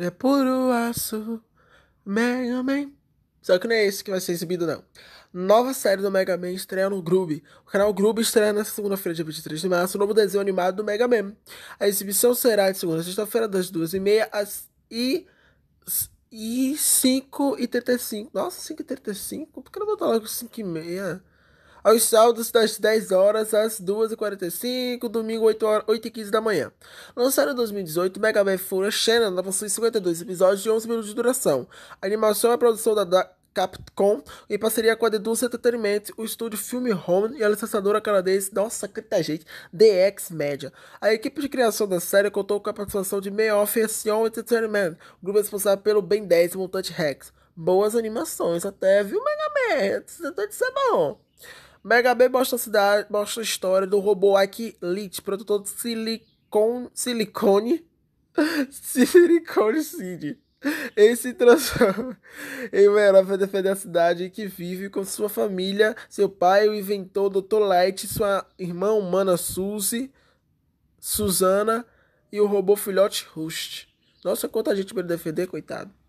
É puro aço, Mega Man. Só que não é esse que vai ser exibido, não. Nova série do Mega Man estreia no Groove. O canal Groove estreia na segunda-feira, dia 23 de março, o novo desenho animado do Mega Man. A exibição será de segunda a sexta-feira, das 2h30 às 5h35. Nossa, 5h35? Por que não botar logo 5h30? aos sábados das 10 horas às 2h45, domingo 8 horas, 8h15 da manhã. Lançado em 2018, Mega Man Fura Shannon possui 52 episódios de 11 minutos de duração. A animação é a produção da, Capcom, em parceria com a Deduce Entertainment, o estúdio Film Home e a licenciadora canadense, nossa, tá gente, DX Media. A equipe de criação da série contou com a participação de May e Sion Entertainment, o grupo responsável pelo Ben 10 e Montante Rex. Boas animações até, viu, Mega Man? Tá de ser bom. Mega Man mostra a, cidade, mostra a história do robô Ike Leach, produtor de silicone, silicone, silicone city. Ele se transforma em um herói para defender a cidade que vive com sua família, seu pai, o inventor Dr. Light, sua irmã humana Suzy, Susana e o robô filhote Rust. Nossa, quanta gente para defender, coitado.